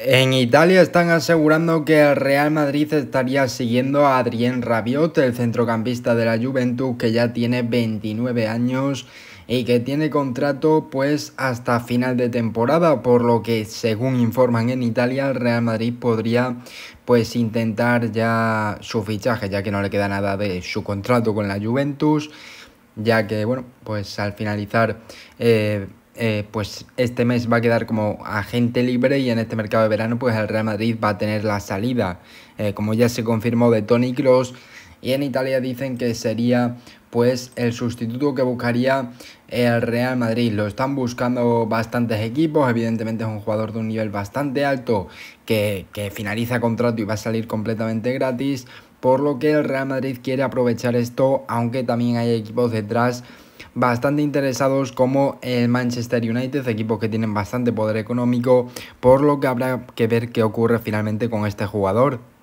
En Italia están asegurando que el Real Madrid estaría siguiendo a Adrien Rabiot, el centrocampista de la Juventus que ya tiene 29 años y que tiene contrato pues hasta final de temporada, por lo que según informan en Italia el Real Madrid podría pues intentar ya su fichaje, ya que no le queda nada de su contrato con la Juventus, ya que bueno, pues al finalizar eh, eh, pues este mes va a quedar como agente libre y en este mercado de verano pues el Real Madrid va a tener la salida, eh, como ya se confirmó de Tony Kroos y en Italia dicen que sería pues el sustituto que buscaría el Real Madrid. Lo están buscando bastantes equipos, evidentemente es un jugador de un nivel bastante alto que, que finaliza contrato y va a salir completamente gratis, por lo que el Real Madrid quiere aprovechar esto, aunque también hay equipos detrás bastante interesados como el Manchester United, equipos que tienen bastante poder económico, por lo que habrá que ver qué ocurre finalmente con este jugador.